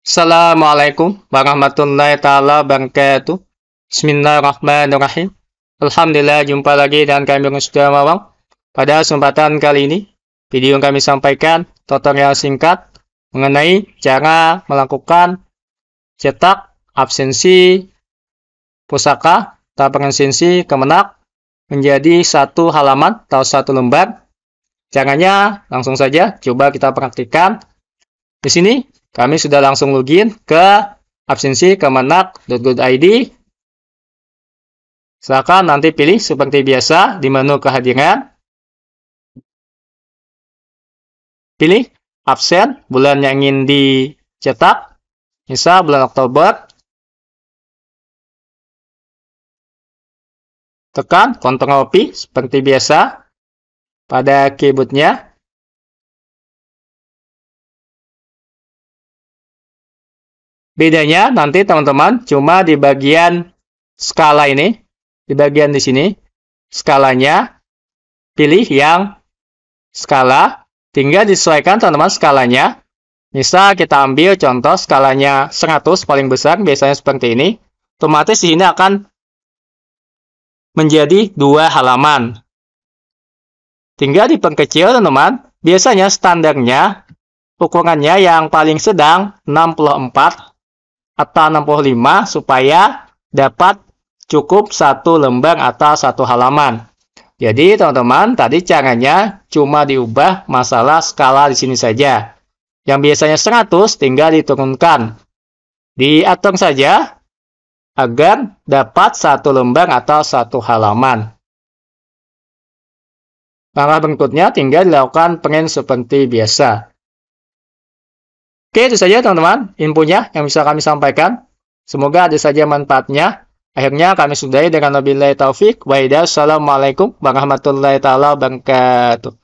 Assalamualaikum warahmatullahi taala wabarakatuh. Bismillahirrahmanirrahim. Alhamdulillah jumpa lagi dengan kami sudah mawang. Pada kesempatan kali ini, video yang kami sampaikan tutorial singkat mengenai cara melakukan cetak absensi pusaka atau pengensensi kemenak menjadi satu halaman atau satu lembar. Caranya langsung saja coba kita praktikkan. Di sini kami sudah langsung login ke absensi kemenak.go.id. Silakan nanti pilih seperti biasa di menu kehadiran. Pilih absen bulan yang ingin dicetak, misal bulan Oktober. Tekan Ctrl P seperti biasa pada keyboardnya. Bedanya nanti teman-teman cuma di bagian skala ini, di bagian di sini, skalanya, pilih yang skala, tinggal disesuaikan teman-teman skalanya. Misal kita ambil contoh skalanya 100 paling besar, biasanya seperti ini. Otomatis ini akan menjadi dua halaman. Tinggal diperkecil teman-teman. Biasanya standarnya ukurannya yang paling sedang 64 atau 65 supaya dapat cukup satu lembar atau satu halaman. Jadi teman-teman, tadi caranya cuma diubah masalah skala di sini saja. Yang biasanya 100 tinggal diturunkan. Diatur saja agar dapat satu lembar atau satu halaman. Langkah berikutnya tinggal dilakukan pengen seperti biasa. Oke, itu saja teman-teman infonya yang bisa kami sampaikan. Semoga ada saja manfaatnya. Akhirnya kami sudahi dengan wabillahi taufik. Waidah. Assalamualaikum warahmatullahi wabarakatuh.